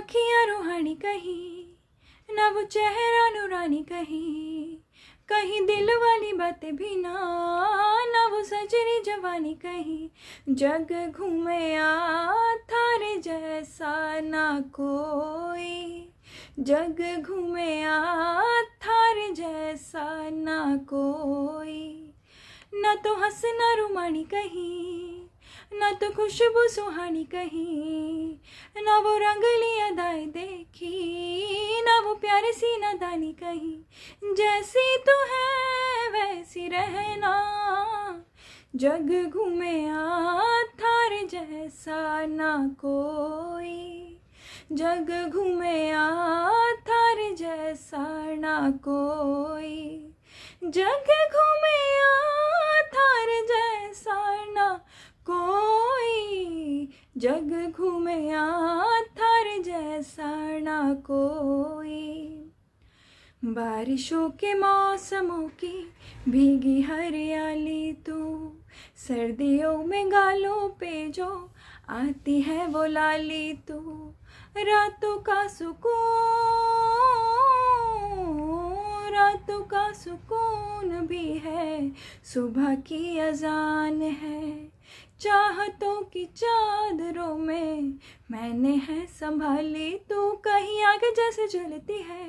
अखियां रूहानी कहीं ना वो चेहरा नूरानी कहीं कहीं दिल वाली बातें भी ना ना वो सजरी जवानी कहीं जग घूमे आ थारे जैसा ना कोई जग घूमे आ थारे जैसा ना कोई ना तो हंसना रुमानी कहीं ना तो खुशबू सुहानी कहीं ना वो रंगली अदाएं देखी ना वो प्यार सी दानी कही जैसी तो है वैसी रहना जग घूमे थार जैसा ना कोई जग घूमे थार जैसा ना कोई जग घूम जग घूमया थर जैसा ना कोई बारिशों के मौसमों की भीगी हरियाली तू सर्दियों में गालों पे जो आती है वो लाली तू रातों का सुकून रातों का सुकून भी है सुबह की अजान है चाहतों की चादरों में मैंने है संभाली तू तो कहीं आगे जैसे जलती है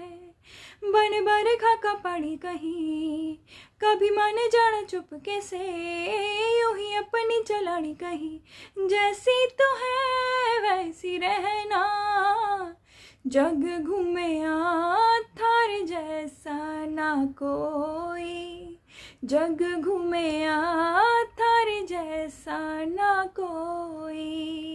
बने बारे खाका पड़ी कहीं कभी माने जाना चुपके से यू ही अपनी चलानी कहीं जैसी तो है वैसी रहना जग घूमे थार जैसा ना कोई जग घूमे आ ऐसा ना कोई